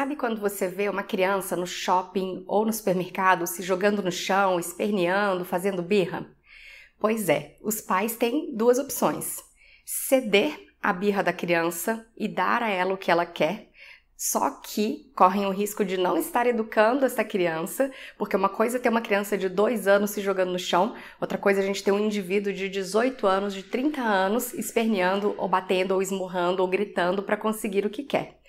Sabe quando você vê uma criança no shopping ou no supermercado se jogando no chão, esperneando, fazendo birra? Pois é, os pais têm duas opções: ceder à birra da criança e dar a ela o que ela quer, só que correm o risco de não estar educando essa criança, porque uma coisa é ter uma criança de 2 anos se jogando no chão, outra coisa é a gente ter um indivíduo de 18 anos, de 30 anos, esperneando, ou batendo, ou esmurrando, ou gritando para conseguir o que quer.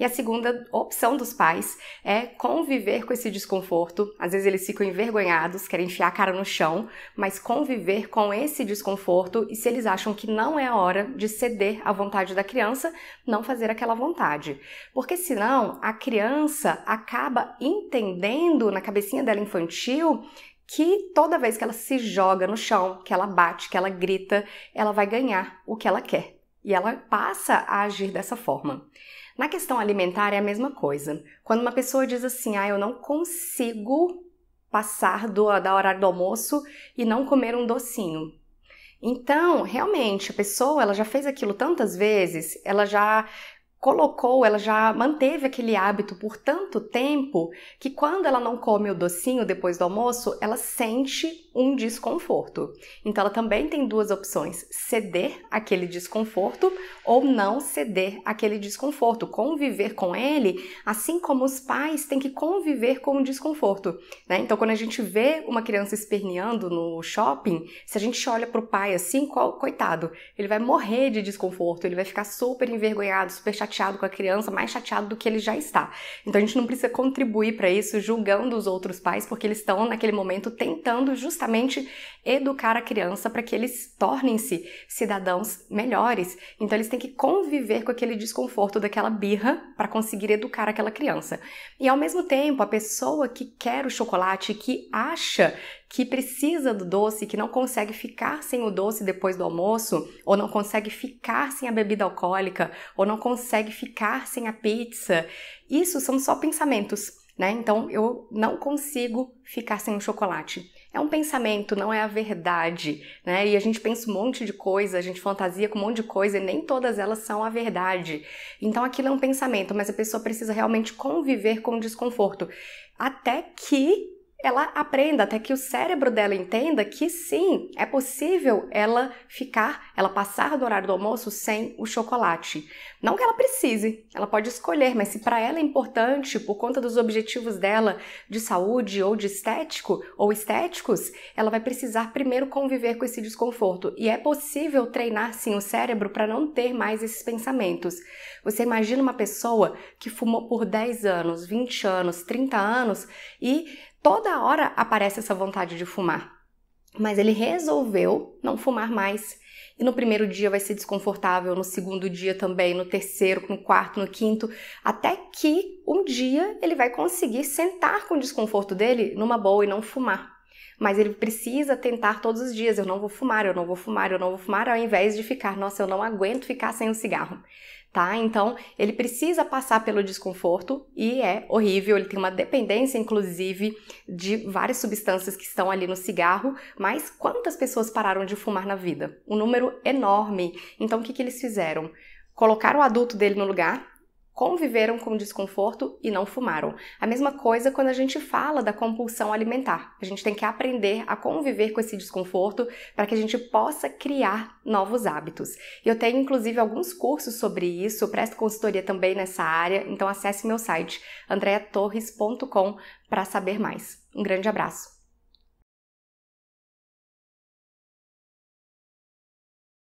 E a segunda opção dos pais é conviver com esse desconforto. Às vezes eles ficam envergonhados, querem enfiar a cara no chão, mas conviver com esse desconforto e se eles acham que não é hora de ceder à vontade da criança, não fazer aquela vontade. Porque senão a criança acaba entendendo na cabecinha dela infantil que toda vez que ela se joga no chão, que ela bate, que ela grita, ela vai ganhar o que ela quer e ela passa a agir dessa forma. Na questão alimentar é a mesma coisa. Quando uma pessoa diz assim, ah, eu não consigo passar do, da hora do almoço e não comer um docinho. Então, realmente, a pessoa ela já fez aquilo tantas vezes, ela já colocou, ela já manteve aquele hábito por tanto tempo que quando ela não come o docinho depois do almoço, ela sente um desconforto. Então ela também tem duas opções: ceder aquele desconforto ou não ceder aquele desconforto, conviver com ele, assim como os pais têm que conviver com o desconforto. Né? Então quando a gente vê uma criança esperneando no shopping, se a gente olha para o pai assim, coitado, ele vai morrer de desconforto, ele vai ficar super envergonhado, super chateado chateado com a criança, mais chateado do que ele já está. Então a gente não precisa contribuir para isso julgando os outros pais, porque eles estão naquele momento tentando justamente educar a criança para que eles tornem-se cidadãos melhores. Então eles têm que conviver com aquele desconforto daquela birra para conseguir educar aquela criança. E ao mesmo tempo, a pessoa que quer o chocolate, que acha que precisa do doce, que não consegue ficar sem o doce depois do almoço, ou não consegue ficar sem a bebida alcoólica, ou não consegue ficar sem a pizza. Isso são só pensamentos, né? Então eu não consigo ficar sem o chocolate. É um pensamento, não é a verdade, né? E a gente pensa um monte de coisa, a gente fantasia com um monte de coisa e nem todas elas são a verdade. Então aquilo é um pensamento, mas a pessoa precisa realmente conviver com o desconforto. Até que ela aprenda, até que o cérebro dela entenda que sim, é possível ela ficar, ela passar do horário do almoço sem o chocolate. Não que ela precise, ela pode escolher, mas se para ela é importante por conta dos objetivos dela de saúde ou de estético ou estéticos, ela vai precisar primeiro conviver com esse desconforto e é possível treinar sim o cérebro para não ter mais esses pensamentos. Você imagina uma pessoa que fumou por 10 anos, 20 anos, 30 anos e toda hora aparece essa vontade de fumar. Mas ele resolveu não fumar mais. E no primeiro dia vai ser desconfortável, no segundo dia também, no terceiro, no quarto, no quinto, até que um dia ele vai conseguir sentar com o desconforto dele numa boa e não fumar mas ele precisa tentar todos os dias, eu não vou fumar, eu não vou fumar, eu não vou fumar, ao invés de ficar, nossa, eu não aguento ficar sem o um cigarro. Tá? Então, ele precisa passar pelo desconforto e é horrível, ele tem uma dependência inclusive de várias substâncias que estão ali no cigarro, mas quantas pessoas pararam de fumar na vida? Um número enorme. Então, o que que eles fizeram? Colocaram o adulto dele no lugar conviveram com desconforto e não fumaram. A mesma coisa quando a gente fala da compulsão alimentar. A gente tem que aprender a conviver com esse desconforto para que a gente possa criar novos hábitos. Eu tenho inclusive alguns cursos sobre isso, presto consultoria também nessa área, então acesse meu site andreatorres.com para saber mais. Um grande abraço.